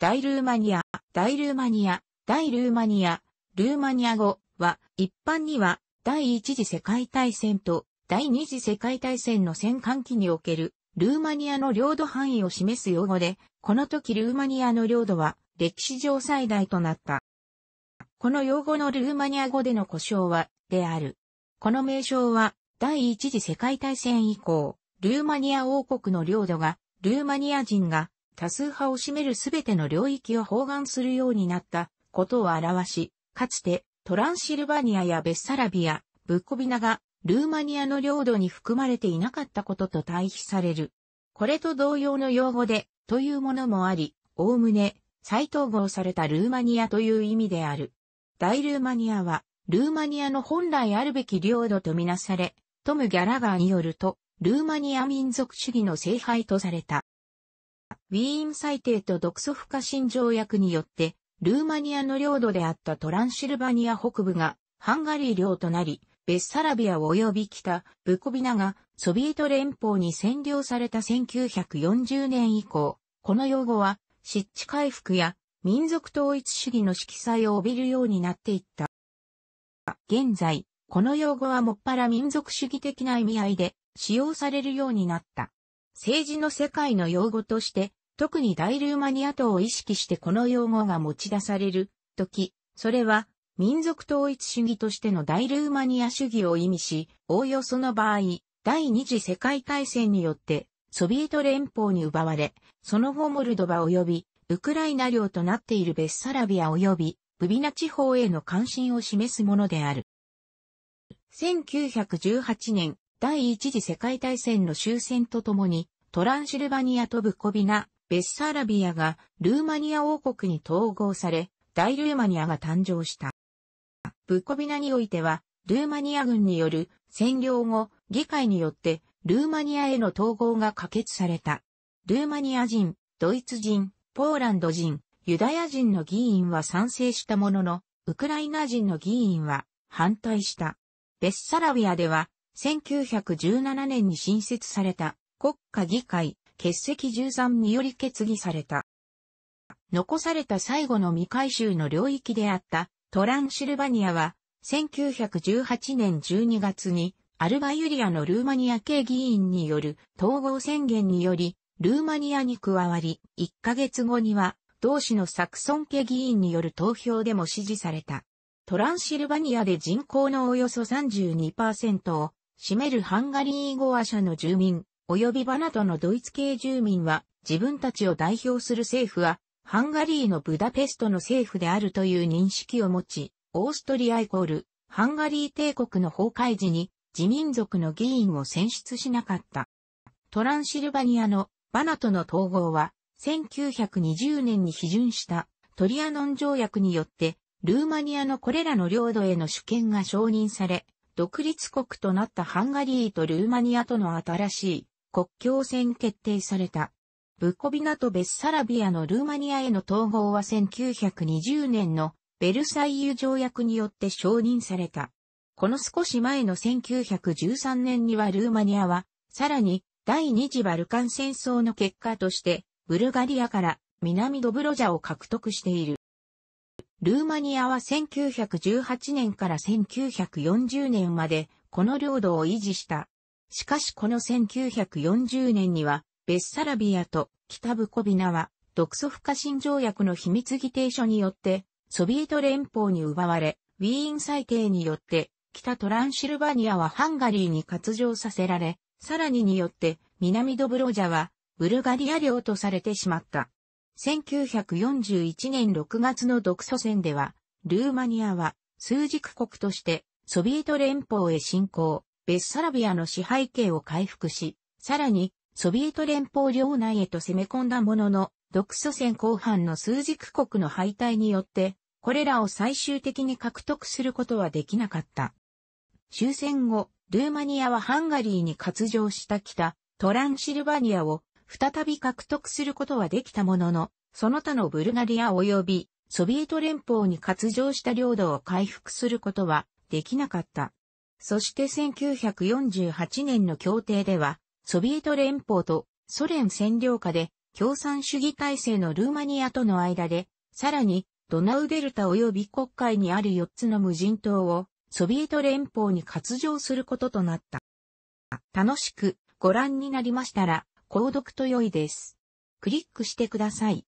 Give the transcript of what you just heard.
大ルーマニア、大ルーマニア、大ルーマニア、ルーマニア語は、一般には、第一次世界大戦と第二次世界大戦の戦間期における、ルーマニアの領土範囲を示す用語で、この時ルーマニアの領土は、歴史上最大となった。この用語のルーマニア語での故障は、である。この名称は、第一次世界大戦以降、ルーマニア王国の領土が、ルーマニア人が多数派を占めるすべての領域を包含するようになったことを表し、かつてトランシルバニアやベッサラビア、ブッコビナがルーマニアの領土に含まれていなかったことと対比される。これと同様の用語でというものもあり、おおむね再統合されたルーマニアという意味である。大ルーマニアはルーマニアの本来あるべき領土とみなされ、トム・ギャラガーによると、ルーマニア民族主義の聖杯とされた。ウィーン裁定と独ソ不可侵条約によって、ルーマニアの領土であったトランシルバニア北部がハンガリー領となり、ベッサラビア及び北、ブコビナがソビエト連邦に占領された1940年以降、この用語は湿地回復や民族統一主義の色彩を帯びるようになっていった。現在、この用語はもっぱら民族主義的な意味合いで使用されるようになった。政治の世界の用語として、特に大ルーマニア党を意識してこの用語が持ち出されるとき、それは民族統一主義としての大ルーマニア主義を意味し、おおよその場合、第二次世界大戦によってソビエト連邦に奪われ、その後モルドバ及びウクライナ領となっているベッサラビア及びブビナ地方への関心を示すものである。1918年、第一次世界大戦の終戦とともに、トランシルバニアとブコビナ、ベッサーラビアがルーマニア王国に統合され、大ルーマニアが誕生した。ブコビナにおいては、ルーマニア軍による占領後、議会によってルーマニアへの統合が可決された。ルーマニア人、ドイツ人、ポーランド人、ユダヤ人の議員は賛成したものの、ウクライナ人の議員は反対した。ベッサラビアでは1917年に新設された国家議会欠席13により決議された。残された最後の未回収の領域であったトランシルバニアは1918年12月にアルバユリアのルーマニア系議員による統合宣言によりルーマニアに加わり1ヶ月後には同市のサクソン系議員による投票でも支持された。トランシルバニアで人口のおよそ32%を占めるハンガリー語話者の住民、及びバナトのドイツ系住民は、自分たちを代表する政府は、ハンガリーのブダペストの政府であるという認識を持ち、オーストリアイコール、ハンガリー帝国の崩壊時に、自民族の議員を選出しなかった。トランシルバニアのバナトの統合は、1920年に批准したトリアノン条約によって、ルーマニアのこれらの領土への主権が承認され、独立国となったハンガリーとルーマニアとの新しい国境線決定された。ブコビナとベッサラビアのルーマニアへの統合は1920年のベルサイユ条約によって承認された。この少し前の1913年にはルーマニアは、さらに第二次バルカン戦争の結果として、ブルガリアから南ドブロジャを獲得している。ルーマニアは1918年から1940年までこの領土を維持した。しかしこの1940年には、ベッサラビアと北ブコビナは、独ソ不可侵条約の秘密議定書によって、ソビエト連邦に奪われ、ウィーン裁定によって、北トランシルバニアはハンガリーに割譲させられ、さらにによって、南ドブロジャは、ブルガリア領とされてしまった。1941年6月の独ソ戦では、ルーマニアは数軸国としてソビエト連邦へ侵攻、ベッサラビアの支配権を回復し、さらにソビエト連邦領内へと攻め込んだものの、独ソ戦後半の数軸国の敗退によって、これらを最終的に獲得することはできなかった。終戦後、ルーマニアはハンガリーに割譲した北、トランシルバニアを再び獲得することはできたものの、その他のブルガリア及びソビエト連邦に割譲した領土を回復することはできなかった。そして1948年の協定では、ソビエト連邦とソ連占領下で共産主義体制のルーマニアとの間で、さらにドナウデルタ及び国会にある4つの無人島をソビエト連邦に割譲することとなった。楽しくご覧になりましたら、購読と良いです。クリックしてください。